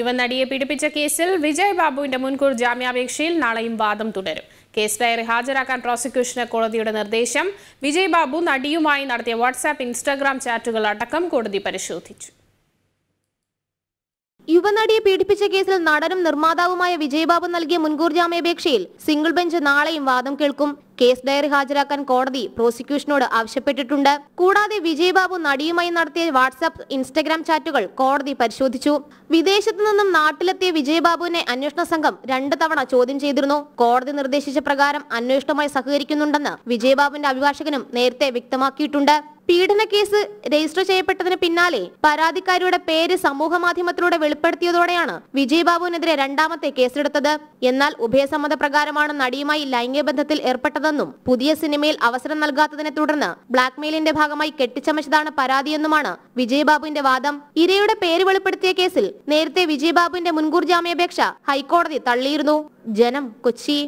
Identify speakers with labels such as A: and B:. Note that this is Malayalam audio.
A: യുവനടിയെ പീഡിപ്പിച്ച കേസിൽ വിജയ് ബാബുവിന്റെ മുൻകൂർ ജാമ്യാപേക്ഷയിൽ നാളെയും വാദം തുടരും കേസ് ഡയറി ഹാജരാക്കാൻ പ്രോസിക്യൂഷന് കോടതിയുടെ നിർദ്ദേശം വിജയ് ബാബു നടിയുമായി നടത്തിയ വാട്സാപ്പ് ഇൻസ്റ്റാഗ്രാം ചാറ്റുകൾ അടക്കം കോടതി പരിശോധിച്ചു
B: യുവനടിയെ പീഡിപ്പിച്ച കേസിൽ നടനും നിർമ്മാതാവുമായ വിജയബാബു നൽകിയ മുൻകൂർ ജാമ്യാപേക്ഷയിൽ സിംഗിൾ ബെഞ്ച് നാളെയും വാദം കേൾക്കും കേസ് ഡയറി ഹാജരാക്കാൻ കോടതി പ്രോസിക്യൂഷനോട് ആവശ്യപ്പെട്ടിട്ടുണ്ട് കൂടാതെ വിജയബാബു നടിയുമായി നടത്തിയ വാട്സാപ്പ് ഇൻസ്റ്റഗ്രാം ചാറ്റുകൾ കോടതി പരിശോധിച്ചു വിദേശത്തു നിന്നും നാട്ടിലെത്തിയ വിജയബാബുവിനെ അന്വേഷണ സംഘം രണ്ടു തവണ ചോദ്യം ചെയ്തിരുന്നു കോടതി നിർദ്ദേശിച്ച പ്രകാരം അന്വേഷണവുമായി സഹകരിക്കുന്നുണ്ടെന്ന് വിജയബാബുവിന്റെ അഭിഭാഷകനും നേരത്തെ വ്യക്തമാക്കിയിട്ടുണ്ട് കേസ് രജിസ്റ്റർ ചെയ്യപ്പെട്ടതിന് പിന്നാലെ പരാതിക്കാരിയുടെ പേര് സമൂഹമാധ്യമത്തിലൂടെ വെളിപ്പെടുത്തിയതോടെയാണ് വിജയ്ബാബുവിനെതിരെ രണ്ടാമത്തെ കേസെടുത്തത് എന്നാൽ ഉഭയസമ്മത പ്രകാരമാണ് നടിയുമായി ലൈംഗികബന്ധത്തിൽ ഏർപ്പെട്ടതെന്നും പുതിയ സിനിമയിൽ അവസരം നൽകാത്തതിനെ തുടർന്ന് മെയിലിന്റെ ഭാഗമായി കെട്ടിച്ചമച്ചതാണ് പരാതിയെന്നുമാണ് വിജയ്ബാബുവിന്റെ വാദം ഇരയുടെ പേര് വെളിപ്പെടുത്തിയ കേസിൽ നേരത്തെ വിജയ്ബാബുവിന്റെ മുൻകൂർ ജാമ്യാപേക്ഷ ഹൈക്കോടതി തള്ളിയിരുന്നു ജനം കൊച്ചി